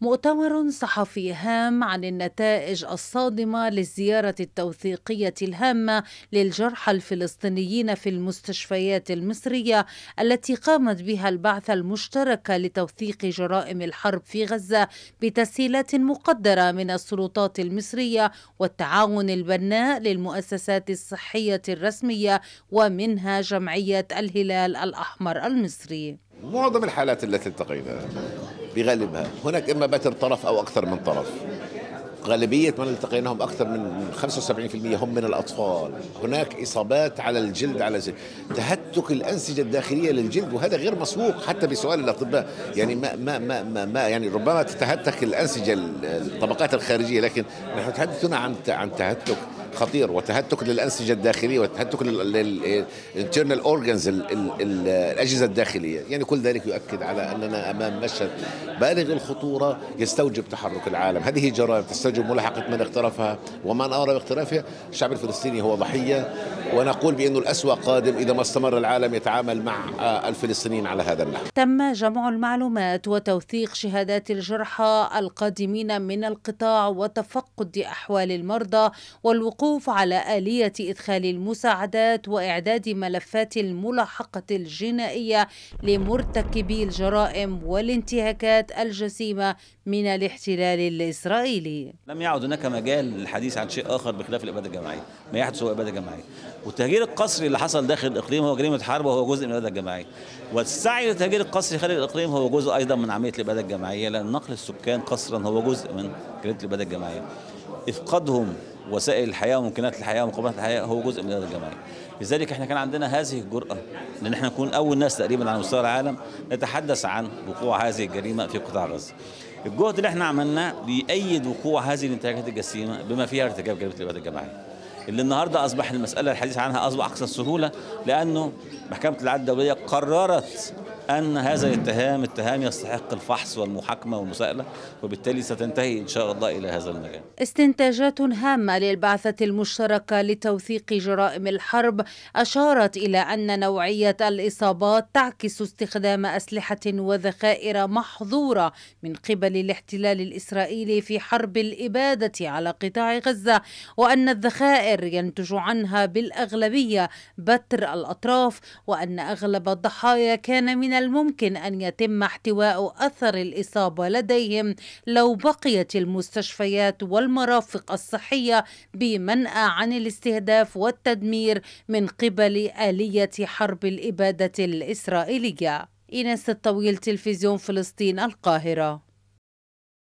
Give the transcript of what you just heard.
مؤتمر صحفي هام عن النتائج الصادمة للزيارة التوثيقية الهامة للجرحى الفلسطينيين في المستشفيات المصرية التي قامت بها البعثة المشتركة لتوثيق جرائم الحرب في غزة بتسهيلات مقدرة من السلطات المصرية والتعاون البناء للمؤسسات الصحية الرسمية ومنها جمعية الهلال الأحمر المصري. معظم الحالات التي التقينا بغالبها هناك إما باتر طرف أو أكثر من طرف غالبية من التقيناهم أكثر من 75% هم من الأطفال هناك إصابات على الجلد على الجلد. تهتك الأنسجة الداخلية للجلد وهذا غير مسبوق حتى بسؤال الأطباء يعني ما, ما, ما, ما, ما يعني ربما تتهتك الأنسجة الطبقات الخارجية لكن نحن نتحدث هنا عن عن تهتك خطير وتهتك للانسجه الداخليه وتهتك للانترنال اورجنز الاجهزه الداخليه يعني كل ذلك يؤكد على اننا امام مشهد بالغ الخطوره يستوجب تحرك العالم هذه جرائم تستوجب ملاحقه من اقترفها ومن ارى باقترافها الشعب الفلسطيني هو ضحيه ونقول بانه الأسوأ قادم إذا ما استمر العالم يتعامل مع الفلسطينيين على هذا النحو تم جمع المعلومات وتوثيق شهادات الجرحى القادمين من القطاع وتفقد أحوال المرضى والوقوف الوقوف على آلية إدخال المساعدات وإعداد ملفات الملاحقة الجنائية لمرتكبي الجرائم والانتهاكات الجسيمة من الاحتلال الإسرائيلي لم يعد هناك مجال للحديث عن شيء آخر بخلاف الإبادة الجماعية ما يحدث هو إبادة جماعية والتهجير القسري اللي حصل داخل الإقليم هو جريمة حرب وهو جزء من الإبادة الجماعية والسعي للتهجير القسري خارج الإقليم هو جزء أيضا من عملية الإبادة الجماعية لأن نقل السكان قسرا هو جزء من جريمة الإبادة الجماعية إفقادهم وسائل الحياه وممكنات الحياه ومقومات الحياه هو جزء من الرياضه الجماعيه. لذلك احنا كان عندنا هذه الجراه ان احنا نكون اول ناس تقريبا على مستوى العالم نتحدث عن وقوع هذه الجريمه في قطاع غزه. الجهد اللي احنا عملناه بيأيد وقوع هذه الانتهاكات الجسيمه بما فيها ارتكاب جريمه الاباده الجماعيه. اللي النهارده اصبح المساله الحديث عنها اصبح اقصى سهوله لانه محكمه العدل الدوليه قررت أن هذا الاتهام اتهام يستحق الفحص والمحاكمة والمساءلة وبالتالي ستنتهي إن شاء الله إلى هذا المجال استنتاجات هامة للبعثة المشتركة لتوثيق جرائم الحرب أشارت إلى أن نوعية الإصابات تعكس استخدام أسلحة وذخائر محظورة من قبل الاحتلال الإسرائيلي في حرب الإبادة على قطاع غزة وأن الذخائر ينتج عنها بالأغلبية بتر الأطراف وأن أغلب الضحايا كان من الممكن أن يتم احتواء أثر الإصابة لديهم لو بقيت المستشفيات والمرافق الصحية بمنأى عن الاستهداف والتدمير من قبل آلية حرب الإبادة الإسرائيلية إنس الطويل تلفزيون فلسطين القاهرة